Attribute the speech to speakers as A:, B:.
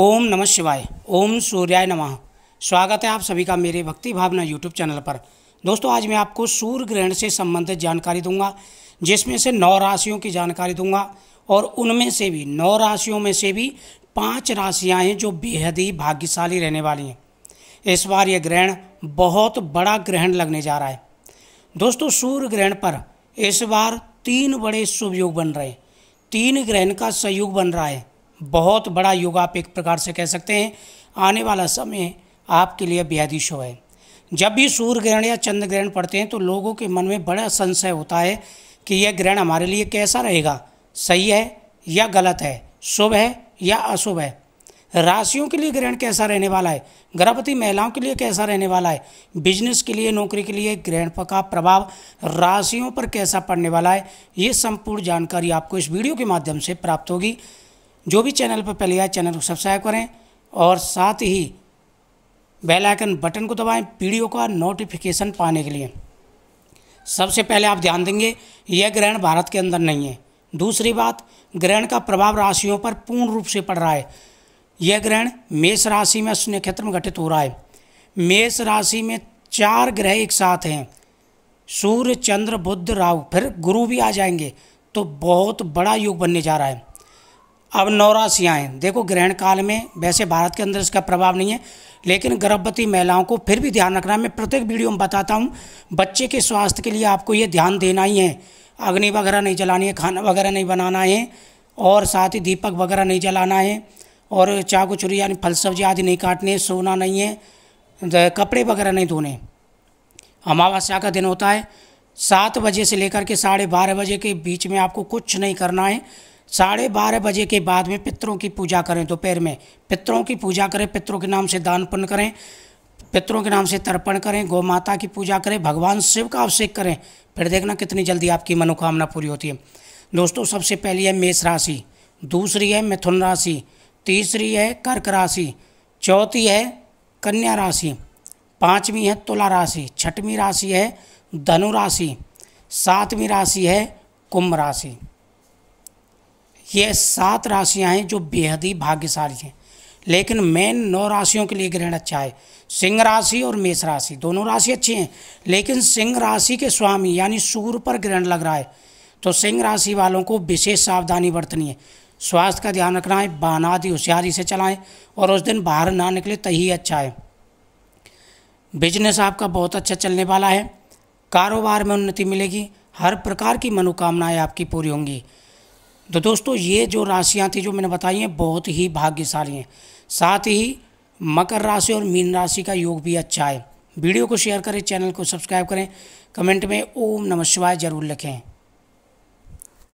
A: ओम नमः शिवाय ओम सूर्याय नमः स्वागत है आप सभी का मेरे भक्ति भावना यूट्यूब चैनल पर दोस्तों आज मैं आपको सूर्य ग्रहण से संबंधित जानकारी दूंगा जिसमें से नौ राशियों की जानकारी दूंगा और उनमें से भी नौ राशियों में से भी पांच राशियां हैं जो बेहद ही भाग्यशाली रहने वाली हैं इस बार यह ग्रहण बहुत बड़ा ग्रहण लगने जा रहा है दोस्तों सूर्य ग्रहण पर इस बार तीन बड़े शुभ योग बन रहे हैं तीन ग्रहण का सहयोग बन रहा है बहुत बड़ा युग आप एक प्रकार से कह सकते हैं आने वाला समय आपके लिए शुभ है जब भी सूर्य ग्रहण या चंद्र ग्रहण पड़ते हैं तो लोगों के मन में बड़ा संशय होता है कि यह ग्रहण हमारे लिए कैसा रहेगा सही है या गलत है शुभ है या अशुभ है राशियों के लिए ग्रहण कैसा रहने वाला है गर्भवती महिलाओं के लिए कैसा रहने वाला है बिजनेस के लिए नौकरी के लिए ग्रहण का प्रभाव राशियों पर कैसा पड़ने वाला है ये संपूर्ण जानकारी आपको इस वीडियो के माध्यम से प्राप्त होगी जो भी चैनल पर पहले आए चैनल को सब्सक्राइब करें और साथ ही बेल आइकन बटन को दबाएं वीडियो का नोटिफिकेशन पाने के लिए सबसे पहले आप ध्यान देंगे यह ग्रहण भारत के अंदर नहीं है दूसरी बात ग्रहण का प्रभाव राशियों पर पूर्ण रूप से पड़ रहा है यह ग्रहण मेष राशि में नक्षत्र में घटित हो रहा है मेष राशि में चार ग्रह एक साथ हैं सूर्य चंद्र बुद्ध राहु फिर गुरु भी आ जाएंगे तो बहुत बड़ा योग बनने जा रहा है अब नौ हैं देखो ग्रहण काल में वैसे भारत के अंदर इसका प्रभाव नहीं है लेकिन गर्भवती महिलाओं को फिर भी ध्यान रखना है मैं प्रत्येक वीडियो में बताता हूँ बच्चे के स्वास्थ्य के लिए आपको ये ध्यान देना ही है अग्नि वगैरह नहीं जलानी है खाना वगैरह नहीं बनाना है और साथ ही दीपक वगैरह नहीं जलाना है और चाकू चुरी यानी फल सब्जी आदि नहीं काटने है सोना नहीं है कपड़े वगैरह नहीं धोने अमावस्या का दिन होता है सात बजे से लेकर के साढ़े बारह बजे के बीच में आपको कुछ नहीं करना है साढ़े बारह बजे के बाद में पितरों की पूजा करें दोपहर में पितरों की पूजा करें पितरों के नाम से दान पुण्य करें पितरों के नाम से तर्पण करें गौ माता की पूजा करें भगवान शिव का अभिषेक करें फिर देखना कितनी जल्दी आपकी मनोकामना पूरी होती है दोस्तों सबसे पहली है मेष राशि दूसरी है मिथुन राशि तीसरी है कर्क राशि चौथी है कन्या राशि पाँचवीं है तुला राशि छठवीं राशि है धनु राशि सातवीं राशि है कुंभ राशि ये सात राशियां हैं जो बेहद ही भाग्यशाली हैं लेकिन मेन नौ राशियों के लिए ग्रहण अच्छा है सिंह राशि और मेष राशि दोनों राशि अच्छी हैं लेकिन सिंह राशि के स्वामी यानी सूर्य पर ग्रहण लग रहा है तो सिंह राशि वालों को विशेष सावधानी बरतनी है स्वास्थ्य का ध्यान रखना है वाहन आदि होशियारी से चलाएं और उस दिन बाहर ना निकले तही अच्छा है बिजनेस आपका बहुत अच्छा चलने वाला है कारोबार में उन्नति मिलेगी हर प्रकार की मनोकामनाएं आपकी पूरी होंगी तो दोस्तों ये जो राशियाँ थी जो मैंने बताई हैं बहुत ही भाग्यशाली हैं साथ ही मकर राशि और मीन राशि का योग भी अच्छा है वीडियो को शेयर करें चैनल को सब्सक्राइब करें कमेंट में ओम नमः शिवाय जरूर लिखें